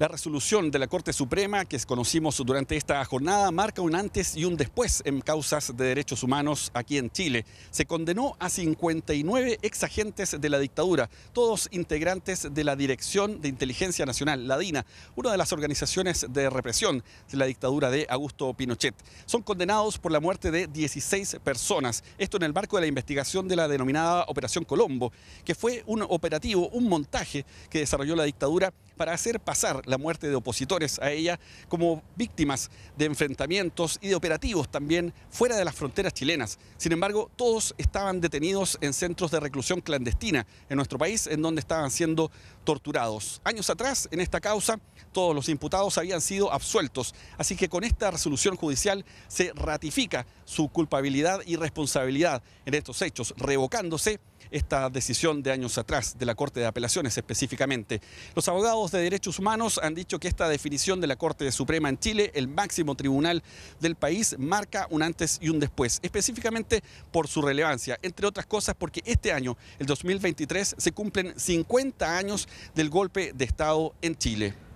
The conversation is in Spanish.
La resolución de la Corte Suprema que conocimos durante esta jornada marca un antes y un después en causas de derechos humanos aquí en Chile. Se condenó a 59 ex agentes de la dictadura, todos integrantes de la Dirección de Inteligencia Nacional, la DINA, una de las organizaciones de represión de la dictadura de Augusto Pinochet. Son condenados por la muerte de 16 personas, esto en el marco de la investigación de la denominada Operación Colombo, que fue un operativo, un montaje que desarrolló la dictadura para hacer pasar la muerte de opositores a ella como víctimas de enfrentamientos y de operativos también fuera de las fronteras chilenas. Sin embargo, todos estaban detenidos en centros de reclusión clandestina en nuestro país, en donde estaban siendo torturados. Años atrás, en esta causa, todos los imputados habían sido absueltos. Así que con esta resolución judicial se ratifica su culpabilidad y responsabilidad en estos hechos, revocándose esta decisión de años atrás de la Corte de Apelaciones específicamente. Los abogados de derechos humanos han dicho que esta definición de la Corte Suprema en Chile, el máximo tribunal del país, marca un antes y un después, específicamente por su relevancia, entre otras cosas porque este año, el 2023, se cumplen 50 años del golpe de Estado en Chile.